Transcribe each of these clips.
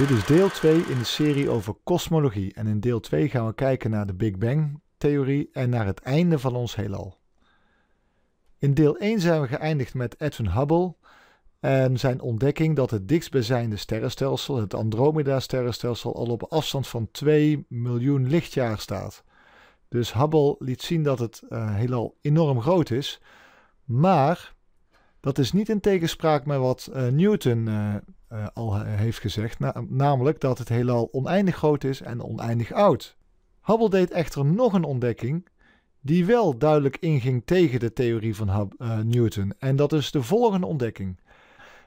Dit is deel 2 in de serie over kosmologie en in deel 2 gaan we kijken naar de Big Bang theorie en naar het einde van ons heelal. In deel 1 zijn we geëindigd met Edwin Hubble en zijn ontdekking dat het dichtstbijzijnde sterrenstelsel, het Andromeda-sterrenstelsel, al op afstand van 2 miljoen lichtjaar staat. Dus Hubble liet zien dat het eh, heelal enorm groot is, maar dat is niet in tegenspraak met wat eh, Newton uh, eh, al eh, heeft gezegd, namelijk dat het heelal oneindig groot is en oneindig oud. Hubble deed echter nog een ontdekking die wel duidelijk inging tegen de theorie van eh, Newton. En dat is de volgende ontdekking.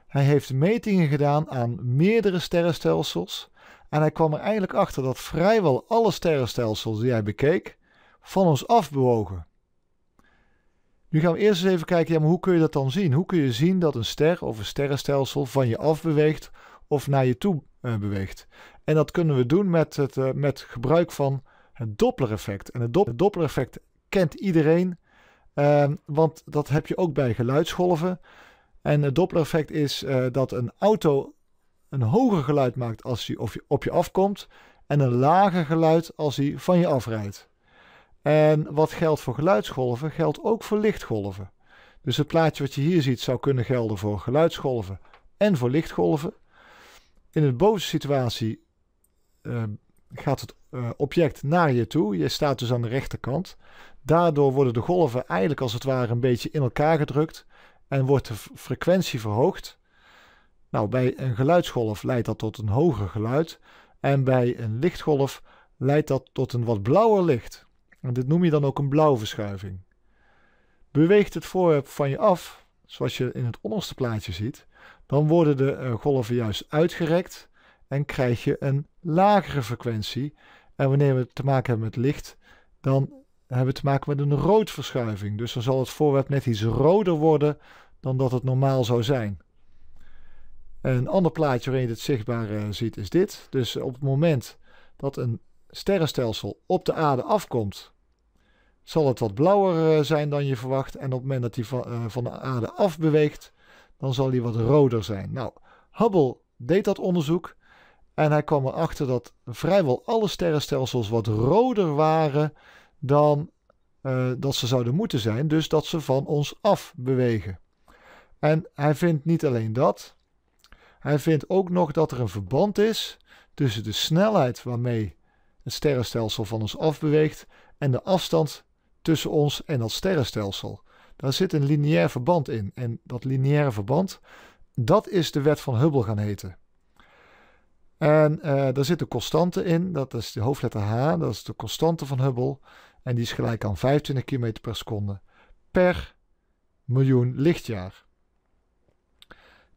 Hij heeft metingen gedaan aan meerdere sterrenstelsels en hij kwam er eigenlijk achter dat vrijwel alle sterrenstelsels die hij bekeek van ons afbewogen. Nu gaan we eerst eens even kijken, ja, maar hoe kun je dat dan zien? Hoe kun je zien dat een ster of een sterrenstelsel van je af beweegt of naar je toe eh, beweegt? En dat kunnen we doen met, het, eh, met gebruik van het Doppler-effect. En het, do Doppler-effect kent iedereen, uh, want dat heb je ook bij geluidsgolven. En het Doppler-effect is eh, dat een auto een hoger geluid maakt als hij op je, op je afkomt en een lager geluid als hij van je afrijdt. En wat geldt voor geluidsgolven, geldt ook voor lichtgolven. Dus het plaatje wat je hier ziet zou kunnen gelden voor geluidsgolven en voor lichtgolven. In een bovenste situatie ehm, gaat het eh, object naar je toe. Je staat dus aan de rechterkant. Daardoor worden de golven eigenlijk als het ware een beetje in elkaar gedrukt en wordt de frequentie verhoogd. Nou, bij een geluidsgolf leidt dat tot een hoger geluid en bij een lichtgolf leidt dat tot een wat blauwer licht. En dit noem je dan ook een blauwverschuiving. Beweegt het voorwerp van je af, zoals je in het onderste plaatje ziet, dan worden de eh, golven juist uitgerekt en krijg je een lagere frequentie. En wanneer we te maken hebben met licht, dan hebben we te maken met een roodverschuiving. Dus dan zal het voorwerp net iets roder worden dan dat het normaal zou zijn. Een ander plaatje waarin je dit zichtbaar eh, ziet is dit. Dus op het moment dat een sterrenstelsel op de aarde afkomt, zal het wat blauwer eh, zijn dan je verwacht. En op het moment dat hij eh, van, de aarde afbeweegt, dan zal hij wat roder zijn. Nou, Hubble deed dat onderzoek. En hij kwam erachter dat vrijwel alle sterrenstelsels wat roder waren dan eh, dat ze zouden moeten zijn. Dus dat ze van ons afbewegen. En hij vindt niet alleen dat. Hij vindt ook nog dat er een verband is tussen de snelheid waarmee het sterrenstelsel van ons afbeweegt en de afstand tussen ons en dat sterrenstelsel. Daar zit een lineair verband in. En dat lineaire verband, dat is de wet van Hubble gaan heten. En eh, daar zit een constante in, dat is de hoofdletter H, dat is de constante van Hubble. En die is gelijk aan 25 km per seconde per miljoen lichtjaar.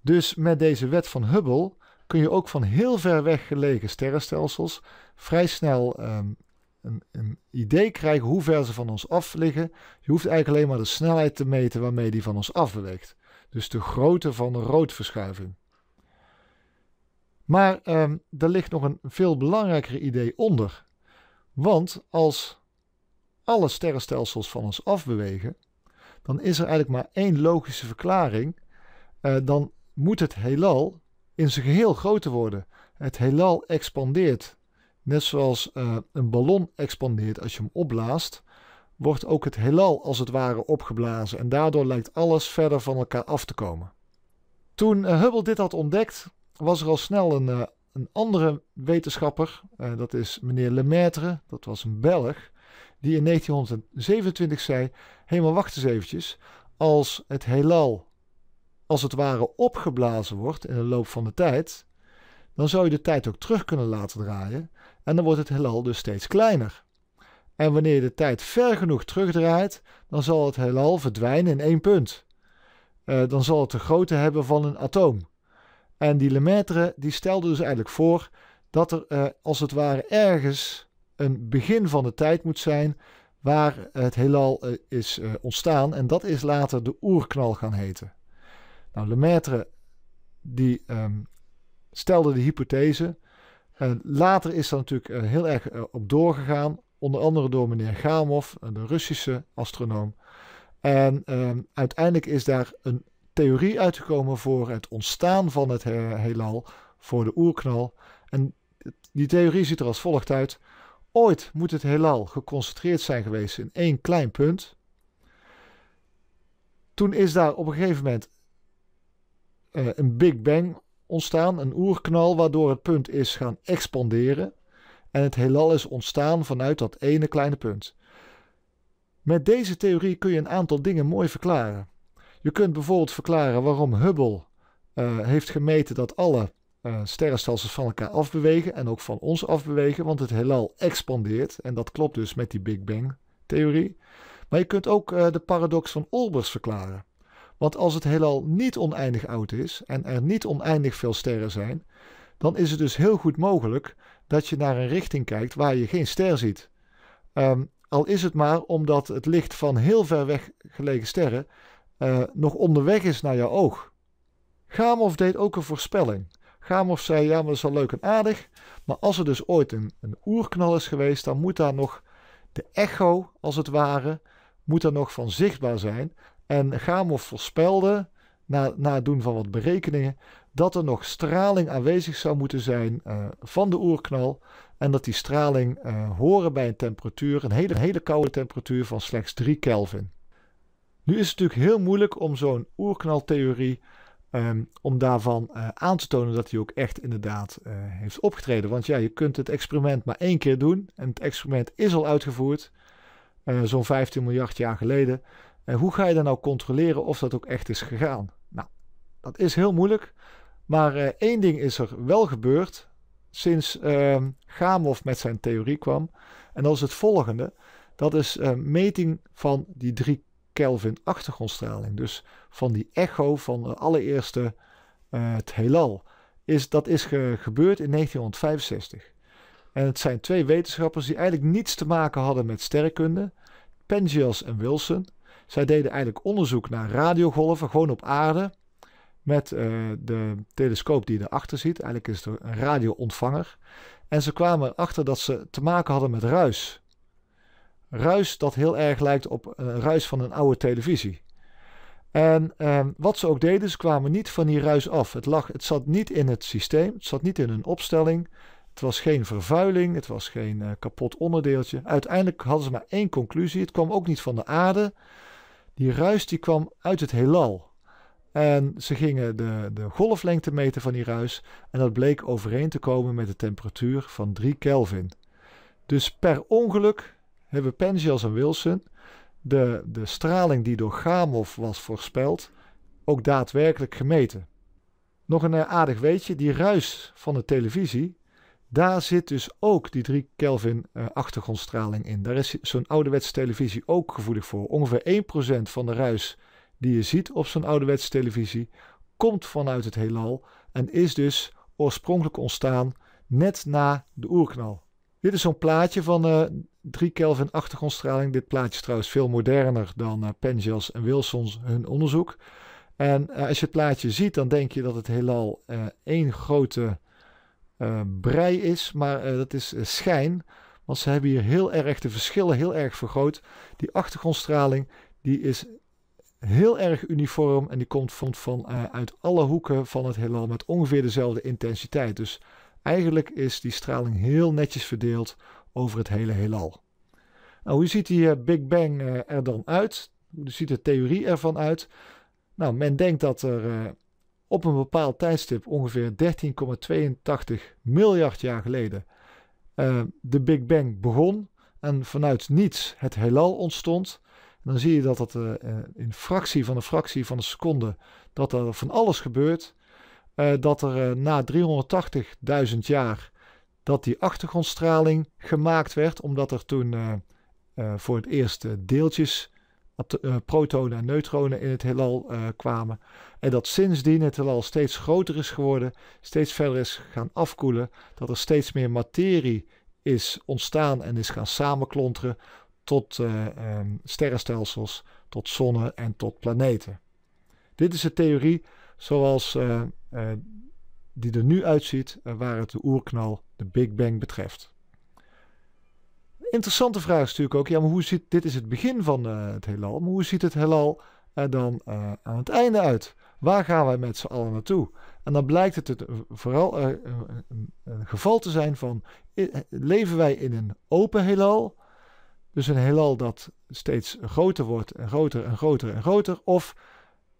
Dus met deze wet van Hubble kun je ook van heel ver weg gelegen sterrenstelsels vrij snel ehm, een, een idee krijgen hoe ver ze van ons af liggen. Je hoeft eigenlijk alleen maar de snelheid te meten waarmee die van ons afbeweegt. Dus de grootte van de roodverschuiving. Maar ehm, er ligt nog een veel belangrijker idee onder. Want als alle sterrenstelsels van ons afbewegen, dan is er eigenlijk maar één logische verklaring. Eh, dan moet het heelal in zijn geheel groter worden. Het heelal expandeert. Net zoals eh, een ballon expandeert als je hem opblaast, wordt ook het heelal als het ware opgeblazen en daardoor lijkt alles verder van elkaar af te komen. Toen eh, Hubble dit had ontdekt, was er al snel een, eh, een andere wetenschapper, dat is meneer Lemaitre, dat was een Belg, die in 1927 zei: Hé, wacht eens eventjes. Als het heelal als het ware opgeblazen wordt in de loop van de tijd, dan zou je de tijd ook terug kunnen laten draaien en dan wordt het heelal dus steeds kleiner. En wanneer je de tijd ver genoeg terugdraait, dan zal het heelal verdwijnen in één punt. Eh, dan zal het de grootte hebben van een atoom. En die Lemaitre die stelde dus eigenlijk voor dat er eh, als het ware ergens een begin van de tijd moet zijn waar het heelal eh, is ontstaan. En dat is later de oerknal gaan heten. Nou, Lemaitre die ehm, stelde de hypothese. later is daar natuurlijk eh, heel erg eh, op doorgegaan. Onder andere door meneer Gamov, eh, de Russische astronoom. En ehm, uiteindelijk is daar een theorie uitgekomen voor het ontstaan van het heelal, voor de oerknal. En die theorie ziet er als volgt uit. Ooit moet het heelal geconcentreerd zijn geweest in één klein punt. Toen is daar op een gegeven moment een Big Bang ontstaan, een oerknal waardoor het punt is gaan expanderen en het heelal is ontstaan vanuit dat ene kleine punt. Met deze theorie kun je een aantal dingen mooi verklaren. Je kunt bijvoorbeeld verklaren waarom Hubble eh, heeft gemeten dat alle eh, sterrenstelsels van elkaar afbewegen en ook van ons afbewegen, want het heelal expandeert en dat klopt dus met die Big Bang theorie. Maar je kunt ook eh, de paradox van Olbers verklaren. Want als het heelal niet oneindig oud is en er niet oneindig veel sterren zijn, dan is het dus heel goed mogelijk dat je naar een richting kijkt waar je geen ster ziet. Ehm, al is het maar omdat het licht van heel ver weg gelegen sterren eh, nog onderweg is naar jouw oog. Gamow deed ook een voorspelling. Gamow zei, ja, maar dat is wel leuk en aardig, maar als er dus ooit een, een oerknal is geweest, dan moet daar nog de echo, als het ware, moet daar nog van zichtbaar zijn. En Gamow voorspelde, na, na het doen van wat berekeningen, dat er nog straling aanwezig zou moeten zijn eh, van de oerknal. En dat die straling eh, horen bij een temperatuur, een hele, hele koude temperatuur van slechts 3 Kelvin. Nu is het natuurlijk heel moeilijk om zo'n oerknaltheorie, ehm, om daarvan eh, aan te tonen dat hij ook echt inderdaad heeft opgetreden. Want ja, je kunt het experiment maar één keer doen en het experiment is al uitgevoerd, zo'n 15 miljard jaar geleden. En hoe ga je dan nou controleren of dat ook echt is gegaan? Nou, dat is heel moeilijk. Maar eh, één ding is er wel gebeurd sinds uh, ehm, Gamow met zijn theorie kwam. En dat is het volgende. Dat is uh, meting van die 3 Kelvin achtergrondstraling. Dus van die echo van de allereerste eh, het heelal. Is, dat is gebeurd in 1965. En het zijn twee wetenschappers die eigenlijk niets te maken hadden met sterrenkunde. Penzias en Wilson. Zij deden eigenlijk onderzoek naar radiogolven, gewoon op aarde, met eh, de telescoop die je erachter ziet. Eigenlijk is het een radioontvanger. En ze kwamen erachter dat ze te maken hadden met ruis. Ruis dat heel erg lijkt op uh, ruis van een oude televisie. En ehm, wat ze ook deden, ze kwamen niet van die ruis af. Het, lag, het zat niet in het systeem, het zat niet in hun opstelling. Het was geen vervuiling, het was geen eh, kapot onderdeeltje. Uiteindelijk hadden ze maar één conclusie. Het kwam ook niet van de aarde. Die ruis die kwam uit het heelal. En ze gingen de, de golflengte meten van die ruis en dat bleek overeen te komen met de temperatuur van 3 Kelvin. Dus per ongeluk hebben Penzias en Wilson de, de straling die door Gamow was voorspeld ook daadwerkelijk gemeten. Nog een aardig weetje, die ruis van de televisie daar zit dus ook die 3 Kelvin eh, achtergrondstraling in. Daar is zo'n ouderwetse televisie ook gevoelig voor. Ongeveer 1% van de ruis die je ziet op zo'n ouderwetse televisie komt vanuit het heelal en is dus oorspronkelijk ontstaan net na de oerknal. Dit is zo'n plaatje van uh, eh, 3 Kelvin achtergrondstraling. Dit plaatje is trouwens veel moderner dan uh, en Wilsons hun onderzoek. En als je het plaatje ziet, dan denk je dat het heelal één grote eh, brei is, maar eh, dat is eh, schijn. Want ze hebben hier heel erg de verschillen heel erg vergroot. Die achtergrondstraling die is heel erg uniform en die komt vanuit van, uit alle hoeken van het heelal met ongeveer dezelfde intensiteit. Dus eigenlijk is die straling heel netjes verdeeld over het hele heelal. Nou, hoe ziet die Big Bang er dan uit? Hoe ziet de theorie ervan uit? Nou, men denkt dat er op een bepaald tijdstip, ongeveer 13,82 miljard jaar geleden, eh, de Big Bang begon en vanuit niets het heelal ontstond. dan zie je dat dat eh, eh, in fractie van een fractie van een seconde, dat er van alles gebeurt. dat er na 380.000 jaar, dat die achtergrondstraling gemaakt werd, omdat er toen voor het eerst deeltjes eh, protonen en neutronen in het heelal eh, kwamen. En dat sindsdien het heelal steeds groter is geworden, steeds verder is gaan afkoelen, dat er steeds meer materie is ontstaan en is gaan samenklonteren tot eh, ehm, sterrenstelsels, tot zonnen en tot planeten. Dit is de theorie zoals die er nu uitziet, waar het de oerknal, de Big Bang betreft interessante vraag is natuurlijk ook, ja, maar hoe ziet, dit is het begin van eh, het heelal, maar hoe ziet het heelal er dan eh, aan het einde uit? Waar gaan wij met z'n allen naartoe? En dan blijkt het, eh, vooral een geval te zijn van, leven wij in een open heelal? Dus een heelal dat steeds groter wordt en groter en groter en groter, of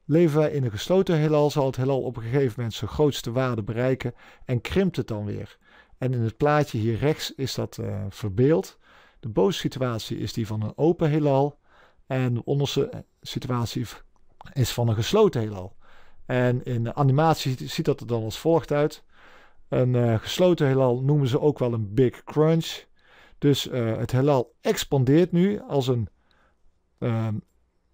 leven wij in een gesloten heelal, zal het heelal op een gegeven moment zijn grootste waarde bereiken en krimpt het dan weer. En in het plaatje hier rechts is dat verbeeld. De bovenste situatie is die van een open heelal. En de onderste situatie is van een gesloten heelal. En in de animatie ziet dat er dan als volgt uit. Een eh, gesloten heelal noemen ze ook wel een Big Crunch. Dus eh, het heelal expandeert nu als een, ehm,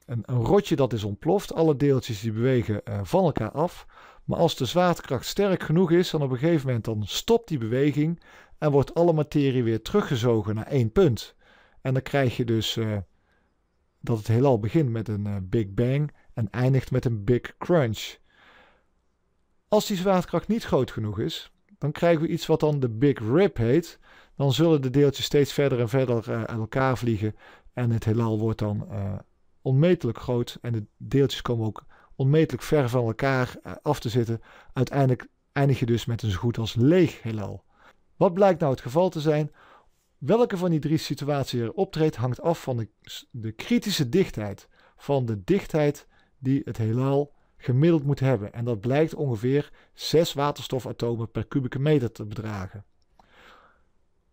een, een, rotje dat is ontploft. Alle deeltjes die bewegen eh, van elkaar af. Maar als de zwaartekracht sterk genoeg is, dan op een gegeven moment dan stopt die beweging en wordt alle materie weer teruggezogen naar één punt. En dan krijg je dus eh, dat het heelal begint met een eh, Big Bang en eindigt met een Big Crunch. Als die zwaartekracht niet groot genoeg is, dan krijgen we iets wat dan de Big Rip heet. Dan zullen de deeltjes steeds verder en verder eh, uit elkaar vliegen en het heelal wordt dan onmetelijk groot en de deeltjes komen ook onmetelijk ver van elkaar af te zitten. Uiteindelijk eindig je dus met een zo goed als leeg heelal. Wat blijkt nou het geval te zijn? Welke van die drie situaties er optreedt hangt af van de, de kritische dichtheid. Van de dichtheid die het heelal gemiddeld moet hebben. En dat blijkt ongeveer 6 waterstofatomen per kubieke meter te bedragen.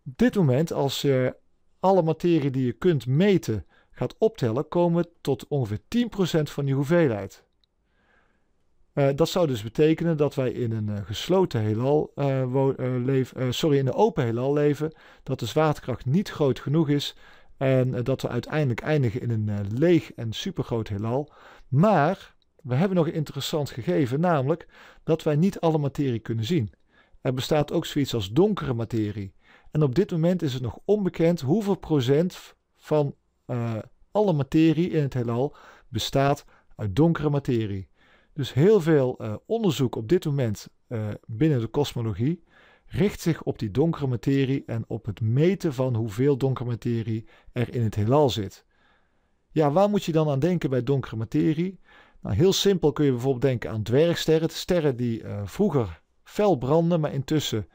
Op dit moment, als je alle materie die je kunt meten gaat optellen, komen we tot ongeveer 10% van die hoeveelheid. Eh, dat zou dus betekenen dat wij in een eh, gesloten heelal eh, leven, sorry, in een open heelal leven, dat de zwaartekracht niet groot genoeg is en dat we uiteindelijk eindigen in een leeg en supergroot heelal. Maar we hebben nog een interessant gegeven, namelijk dat wij niet alle materie kunnen zien. Er bestaat ook zoiets als donkere materie. En op dit moment is het nog onbekend hoeveel procent van alle materie in het heelal bestaat uit donkere materie. Dus heel veel eh, onderzoek op dit moment eh, binnen de kosmologie richt zich op die donkere materie en op het meten van hoeveel donkere materie er in het heelal zit. Ja, waar moet je dan aan denken bij donkere materie? Nou, heel simpel kun je bijvoorbeeld denken aan dwergsterren, sterren die eh, vroeger fel brandden, maar intussen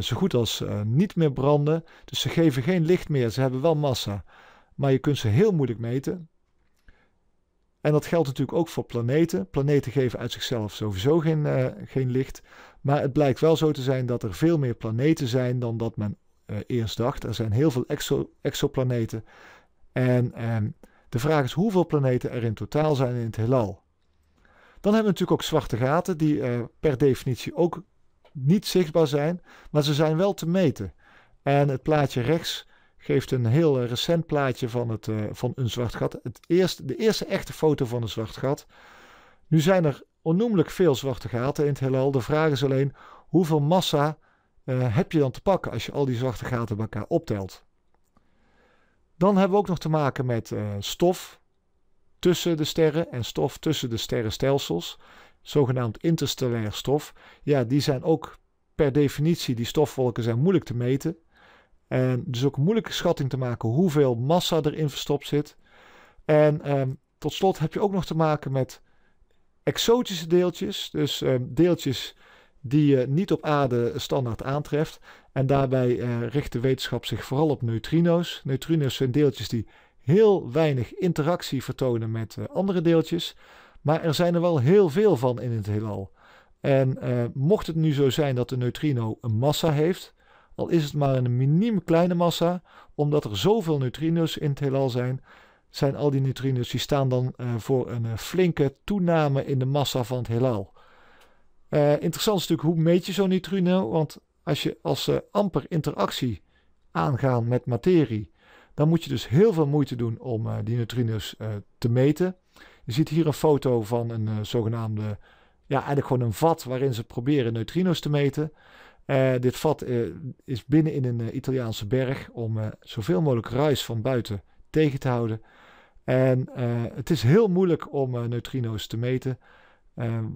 zo goed als niet meer branden. Dus ze geven geen licht meer, ze hebben wel massa, maar je kunt ze heel moeilijk meten. En dat geldt natuurlijk ook voor planeten. Planeten geven uit zichzelf sowieso geen, eh, geen licht. Maar het blijkt wel zo te zijn dat er veel meer planeten zijn dan dat men uh, eerst dacht. Er zijn heel veel exo exoplaneten. En ehm, de vraag is hoeveel planeten er in totaal zijn in het heelal. Dan hebben we natuurlijk ook zwarte gaten, die eh, per definitie ook niet zichtbaar zijn, maar ze zijn wel te meten. En het plaatje rechts geeft een heel eh, recent plaatje van, het, eh, van een zwart gat. Het eerste, de eerste echte foto van een zwart gat. Nu zijn er onnoemelijk veel zwarte gaten in het heelal. De vraag is alleen hoeveel massa eh, heb je dan te pakken als je al die zwarte gaten bij elkaar optelt. Dan hebben we ook nog te maken met stof tussen de sterren en stof tussen de sterrenstelsels. Zogenaamd interstellair stof. Ja, die zijn ook per definitie, die stofwolken zijn moeilijk te meten. En dus ook een moeilijke schatting te maken hoeveel massa erin verstopt zit. En ehm, tot slot heb je ook nog te maken met exotische deeltjes. Dus ehm, deeltjes die je eh, niet op aarde standaard aantreft. En daarbij eh, richt de wetenschap zich vooral op neutrino's. Neutrino's zijn deeltjes die heel weinig interactie vertonen met eh, andere deeltjes. Maar er zijn er wel heel veel van in het heelal. En mocht het nu zo zijn dat de neutrino een massa heeft, al is het maar een miniem kleine massa, omdat er zoveel neutrino's in het heelal zijn, zijn al die neutrino's die staan dan eh, voor een eh, flinke toename in de massa van het heelal. Eh, interessant is natuurlijk hoe meet je zo'n neutrino, want als, je, als ze amper interactie aangaan met materie, dan moet je dus heel veel moeite doen om die neutrino's te meten. Je ziet hier een foto van een zogenaamde, ja eigenlijk gewoon een vat waarin ze proberen neutrino's te meten. Eh, dit vat eh, is binnen in een eh, Italiaanse berg om zoveel mogelijk ruis van buiten tegen te houden. En het is heel moeilijk om neutrino's te meten. Ehm,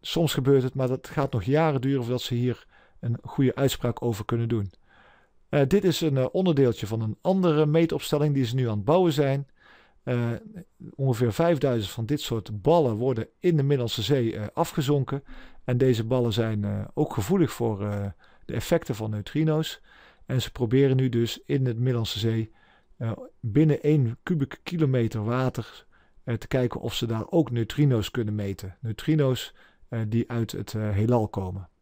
soms gebeurt het, maar dat gaat nog jaren duren voordat ze hier een goede uitspraak over kunnen doen. dit is een onderdeeltje van een andere meetopstelling die ze nu aan het bouwen zijn. Eh, ongeveer 5000 van dit soort ballen worden in de Middellandse Zee eh, afgezonken. En deze ballen zijn eh, ook gevoelig voor de effecten van neutrino's. En ze proberen nu dus in het Middellandse Zee binnen 1 kubieke kilometer water te kijken of ze daar ook neutrino's kunnen meten. Neutrino's die uit het heelal komen.